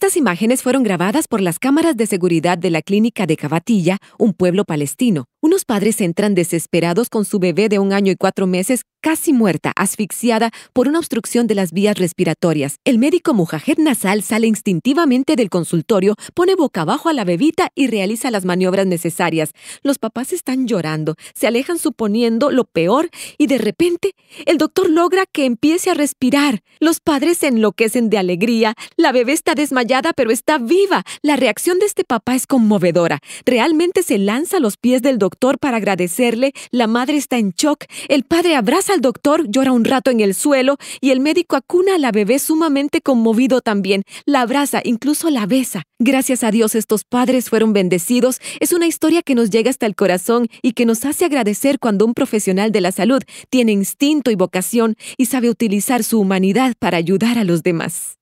Estas imágenes fueron grabadas por las cámaras de seguridad de la clínica de Cabatilla, un pueblo palestino. Unos padres entran desesperados con su bebé de un año y cuatro meses casi muerta, asfixiada por una obstrucción de las vías respiratorias. El médico Mujahed Nasal sale instintivamente del consultorio, pone boca abajo a la bebita y realiza las maniobras necesarias. Los papás están llorando, se alejan suponiendo lo peor y de repente el doctor logra que empiece a respirar. Los padres se enloquecen de alegría. La bebé está desmayada pero está viva. La reacción de este papá es conmovedora. Realmente se lanza a los pies del doctor para agradecerle. La madre está en shock. El padre abraza al doctor, llora un rato en el suelo y el médico acuna a la bebé sumamente conmovido también. La abraza, incluso la besa. Gracias a Dios estos padres fueron bendecidos. Es una historia que nos llega hasta el corazón y que nos hace agradecer cuando un profesional de la salud tiene instinto y vocación y sabe utilizar su humanidad para ayudar a los demás.